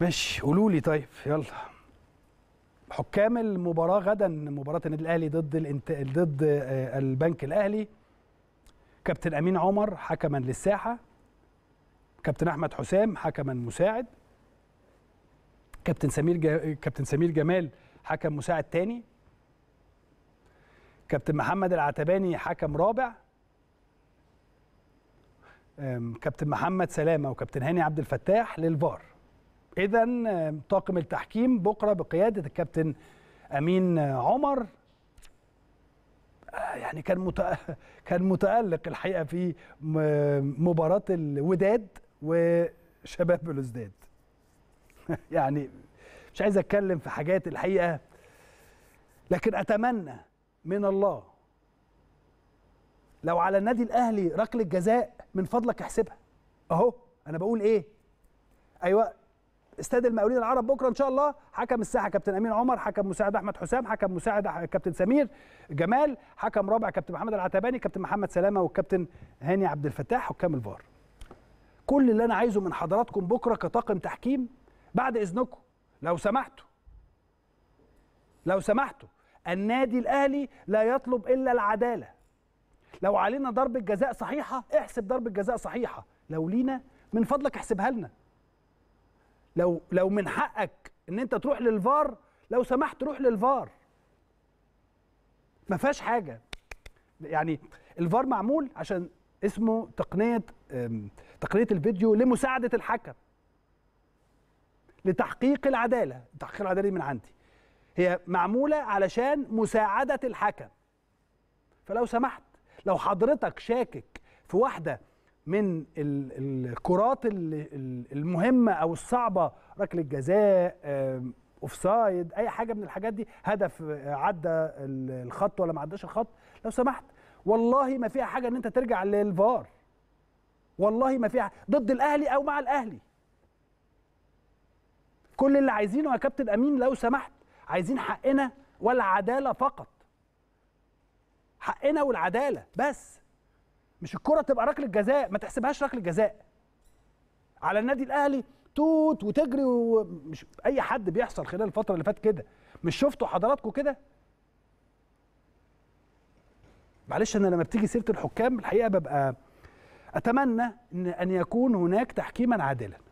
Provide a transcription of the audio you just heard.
ماشي قولوا لي طيب يلا حكام المباراه غدا مباراه النادي الاهلي ضد الانت... ضد آه، البنك الاهلي كابتن امين عمر حكما للساحه كابتن احمد حسام حكما مساعد كابتن سمير ج... كابتن سمير جمال حكم مساعد تاني كابتن محمد العتباني حكم رابع كابتن محمد سلامه وكابتن هاني عبد الفتاح للفار إذا طاقم التحكيم بكرة بقيادة الكابتن أمين آه، عمر آه، يعني كان كان متألق الحقيقة في مباراة الوداد وشباب بلوزداد يعني مش عايز أتكلم في حاجات الحقيقة لكن أتمنى من الله لو على النادي الأهلي ركلة جزاء من فضلك احسبها أهو أنا بقول إيه أيوه استاد المقاولين العرب بكره ان شاء الله حكم الساحه كابتن امين عمر حكم مساعد احمد حسام حكم مساعد كابتن سمير جمال حكم رابع كابتن محمد العتباني كابتن محمد سلامه والكابتن هاني عبد الفتاح حكام الفار كل اللي انا عايزه من حضراتكم بكره كطاقم تحكيم بعد اذنكم لو سمحتوا لو سمحتوا النادي الاهلي لا يطلب الا العداله لو علينا ضربه جزاء صحيحه احسب ضربه جزاء صحيحه لو لينا من فضلك احسبها لنا لو لو من حقك ان انت تروح للفار لو سمحت روح للفار ما فيهاش حاجه يعني الفار معمول عشان اسمه تقنيه تقنيه الفيديو لمساعده الحكم لتحقيق العداله تحقيق العداله من عندي هي معموله علشان مساعده الحكم فلو سمحت لو حضرتك شاكك في واحده من الكرات المهمه او الصعبه ركله جزاء اوفسايد اي حاجه من الحاجات دي هدف آه، عدى الخط ولا ما عداش الخط لو سمحت والله ما فيها حاجه ان انت ترجع للفار والله ما فيها ضد الاهلي او مع الاهلي كل اللي عايزينه يا كابتن امين لو سمحت عايزين حقنا والعداله فقط حقنا والعداله بس مش الكره تبقى ركله جزاء ما تحسبهاش ركله جزاء على النادي الاهلي توت وتجري ومش اي حد بيحصل خلال الفتره اللي فاتت كده مش شفتوا حضراتكم كده معلش انا لما بتيجي سيره الحكام الحقيقه ببقى اتمنى ان ان يكون هناك تحكيما عادلا